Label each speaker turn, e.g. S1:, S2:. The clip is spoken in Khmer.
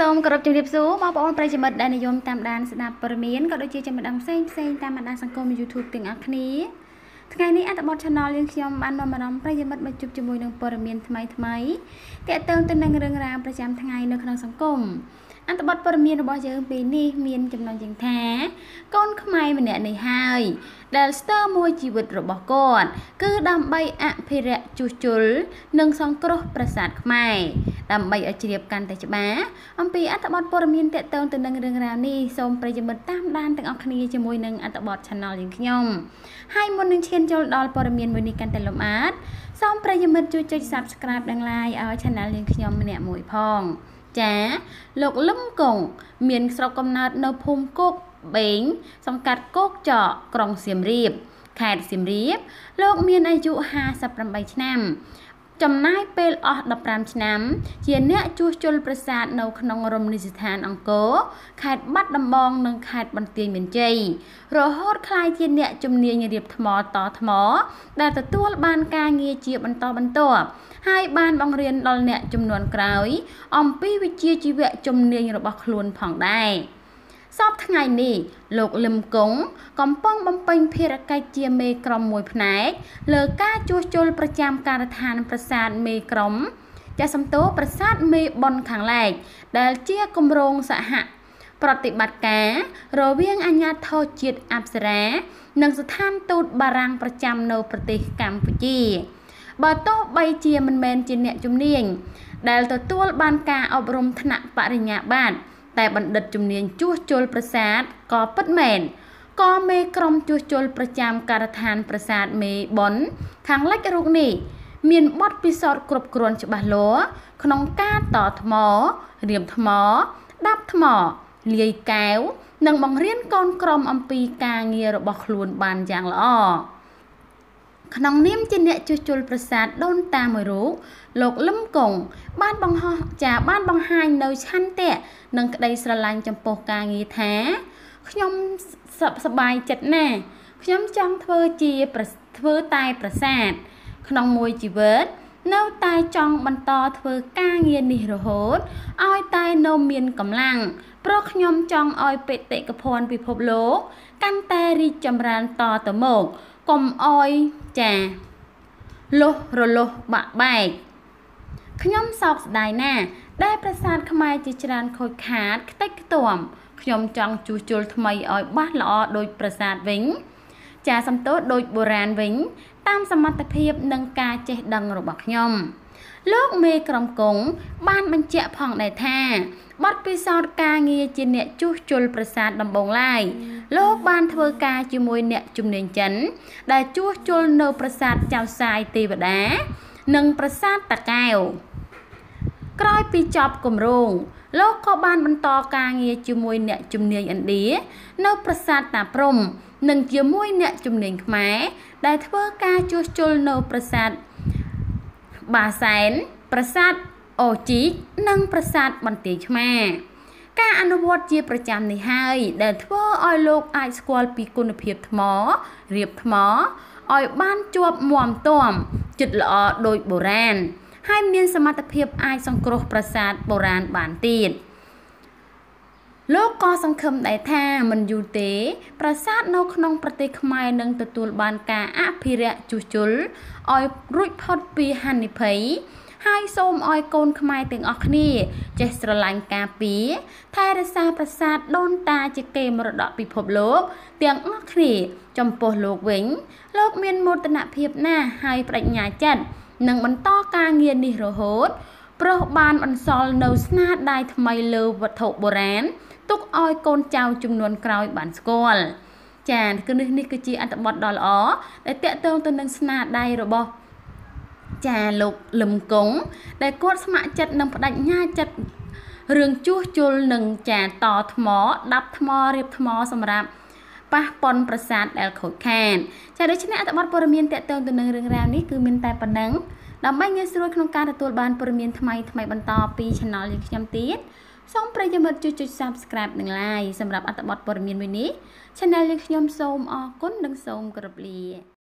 S1: សូមគោរពជំរាបសួរបងប្អូនប្រិយមិត្តដែលនិយមតាមដានស្ដាប់ព័ត៌មានក៏ដូចជាចំណុចផ្សេងផ្សេងតាមបណ្ដាញសង្គម YouTube ទាំងអស់គ្នាថ្ងៃនេះអត្ថបទ Channel យើងខ្ញុំបាននាំអារម្មណ៍ប្រិយមិត្តមកជួបជាមួយនឹងព័ត៌មាន ថ្មីថ្មីទាក់ទងទៅនឹងរឿងរ៉ាវប្រចាំថ្ងៃនៅក្នុងសង្គមអត្ថបទព័ត៌មានរបស់យើងពីនេះមានចំណងជើងថាកូនខ្មែរម្នាក់នេះហើយដែលស្ទើរមួយជីវិតរបស់គាត់គឺដើម្បីអភិរក្សជួសជុលនិងសង្គ្រោះប្រាសាទខ្មែរដើម្បីឲ្យជ្រាបកាន់តែច្បាស់អំពីអត្ថបទព័ត៌មានតកតងទៅនឹងរឿងរ៉ាវនេះសូមប្រិយមិត្តតាមដានទាំងអស់គ្នាជាមួយនឹងអត្ថបទ Channel យើងខ្ញុំហើយមុននឹងឈានចូលដល់ព័ត៌មានមួយនេះកាន់តែលម្អិតសូមប្រិយមិត្តជួយចុច Subscribe និង Like ឲ្យ Channel យើងខ្ញុំម្នាក់មួយផងចាលោកលឹមកុង មានស្រុកកំណើតនៅភូមិគោកបេង សង្កាត់គោកចកក្រុងសៀមរាបខេត្តសៀមរាបលោក មានអាយុ58ឆ្នាំចំណាយពេលអស់15ឆ្នាំ ជាអ្នកជួសជុលប្រាសាទនៅក្នុងរមណីយដ្ឋានអង្គរខេត្តបាត់ដំបង និងខេត្តបន្ទាយមានជ័យរហូតក្លាយជាអ្នកជំនាញរៀបថ្មតថ្មដែលទទួល បានការងារជាបន្តបន្ទាប់ហើយបានបង្រៀនដល់អ្នកចំនួនក្រោយ អំពីវិជ្ជាជីវៈជំនាញរបស់ខ្លួនផងដែរ។សពថ្ងៃនេះលោកលឹមកុង កំពុងបំពេញភារកិច្ចជាមេក្រុមមួយផ្នែក លើការជួសជុលប្រចាំការដ្ឋានប្រាសាទមេក្រុមចាស់សំតោប្រាសាទមេបនខាងលែក ដែលជាគម្រោងសហ ប្រតិបត្តិការរវាងអាជ្ញាធរជាតិអប្សរានិងស្ថានទូតបារាំងប្រចាំនៅប្រទេសកម្ពុជាបើទោះបីជាមិនមែនជាអ្នកជំនាញដែលទទួល បានការអប់រំថ្នាក់បរិញ្ញាបត្រតែបណ្ឌិតជំនាញជួសជុលប្រាសាទក៏ពិតមែនក៏មេក្រុមជួសជុលប្រចាំការដ្ឋាន ប្រាសាទមេប៉ុនខាងលិចរូបនេះ មានបទពិសោធន៍គ្រប់គ្រាន់ច្បាស់លាស់ក្នុងការតថ្មរៀបថ្មដាប់ថ្មលាយកែវនិងបង្រៀនកូនក្រុមអំពីការងាររបស់ខ្លួន បានយ៉ាងល្អ។ក្នុងនាមជាអ្នកជួសជុលប្រាសាទដូនតាមួយរូបលោកលឹមកុងបានបង្ហោះចាបានបង្ហាញនៅឆន្ទៈនិងក្តីស្រឡាញ់ចំពោះការងារថាខ្ញុំសប្បាយចិត្តណាស់ខ្ញុំចង់ធ្វើជាធ្វើតែប្រាសាទក្នុងមួយជីវិតនៅតែចង់បន្តធ្វើការងារនេះរហូតឲ្យតែនៅមានកម្លាំងព្រោះខ្ញុំចង់ឲ្យបេតិកភណ្ឌពិភពលោក កាន់តែរីកចម្រើនតទៅមុខកុំអោយចាលុះរលុះបាក់បែកខ្ញុំសោកស្ដាយណាស់ដែលប្រាសាទខ្មែរជាច្រើនខូចខាតខ្ទេចខ្ទាំខ្ញុំចង់ជួសជុលថ្មីឲ្យបាសល្អដូចប្រាសាទវិញចាសំទោសដូចបុរាណវិញតាមសមត្ថភាពនិងការចេះដឹងរបស់ខ្ញុំ លោកមេក្រមកងបានបញ្ជាក់ផងដែរថាបទពិសោធន៍ការងារជាអ្នកជួសជុលប្រាសាទដំបងឡាយលោកបានធ្វើការជាមួយអ្នក ជំនាញចិនដែលជួសជុលនៅ ប្រាសាទចៅសាយទេវតានិង ប្រាសាទតាកែវក្រោយពីចប់គម្រោងលោកក៏បានបន្តការងារជាមួយអ្នកជំនាញឥណ្ឌានៅប្រាសាទតាព្រំ និង ជាមួយអ្នកជំនាញខ្មែរ ដែលធ្វើការជួសជុលនៅប្រាសាទបាសែនប្រាសាទអូជីកនិង ប្រាសាទបន្ទាយឆ្មារការអនុវត្តជាប្រចាំនេះហើយដែលធ្វើឲ្យលោកអាចស្គាល់ពីគុណភាពថ្មរៀបថ្មឲ្យបានជាប់មាំទាំចិត្តល្អដោយបុរាណហើយមាន សមត្ថភាព អាចសង្គ្រោះប្រាសាទបុរាណបានទៀតលោកក៏សង្ឃឹមដែរថាមិនយូរទេ ប្រាសាទនៅក្នុង ប្រទេសខ្មែរនឹងទទួលបានការអភិរក្សជួសជុលឲ្យរួចផុតពីហានិភ័យហើយសូមឲ្យកូនខ្មែរទាំងអស់គ្នាចេះស្រឡាញ់ការពារថែរក្សាប្រាសាទដូនតាជាកេរមរតកពិភពលោក ទាំងអស់គ្នាចំពោះលោកវិញលោកមានមោទនភាពណាស់ហើយបដិញ្ញាចិត្តនឹងបន្តការងារនេះរហូតព្រោះបានបន្សល់នៅស្នាដៃថ្មីលើវត្ថុបុរាណទុកឲ្យកូនចៅចំនួនក្រោយបានស្គាល់ចា៎គឺនេះនេះគឺជាអត្ថបទដ៏ល្អដែលតកតងទៅនឹងស្នាដៃរបស់ចារលោកលឹមកុងដែលគាត់ស្ម័គ្រចិត្តនឹងបដិញ្ញាចិត្តរឿងជួសជុលនឹងចាតថ្ម ដាប់ថ្មរៀបថ្ម សម្រាប់ប៉ះប៉ុនប្រាសាទដែលខូចខាតចាដូច្នេះអត្ថបទព័ត៌មានតកតងទៅនឹងរឿងរ៉ាវនេះគឺមានតែប៉ុណ្ណឹងដើម្បីងាយស្រួលក្នុងការទទួលបានព័ត៌មានថ្មីថ្មីបន្តពី Channel យើងខ្ញុំទៀតសូមប្រិយមិត្តជួយចុច Subscribe និង Like សម្រាប់អត្ថបទព័ត៌មានមួយនេះ Channel យើងខ្ញុំសូមអរគុណនិងសូមគោរពលា